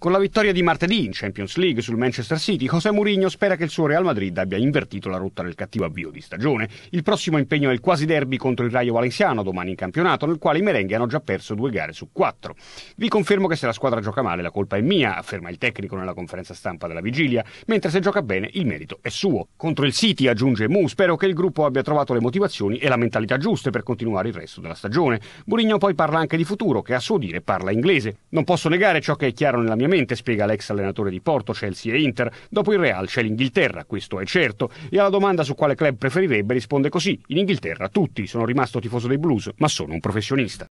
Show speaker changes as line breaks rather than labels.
Con la vittoria di martedì in Champions League sul Manchester City, José Mourinho spera che il suo Real Madrid abbia invertito la rotta del cattivo avvio di stagione. Il prossimo impegno è il quasi derby contro il Rayo Valenciano domani in campionato, nel quale i merenghi hanno già perso due gare su quattro. Vi confermo che se la squadra gioca male la colpa è mia, afferma il tecnico nella conferenza stampa della vigilia, mentre se gioca bene il merito è suo. Contro il City, aggiunge Mu, spero che il gruppo abbia trovato le motivazioni e la mentalità giuste per continuare il resto della stagione. Mourinho poi parla anche di futuro, che a suo dire parla inglese. Non posso negare ciò che è chiaro nella mia velocemente, spiega l'ex allenatore di Porto, Chelsea e Inter. Dopo il Real c'è l'Inghilterra, questo è certo. E alla domanda su quale club preferirebbe risponde così: In Inghilterra tutti, sono rimasto tifoso dei Blues, ma sono un professionista.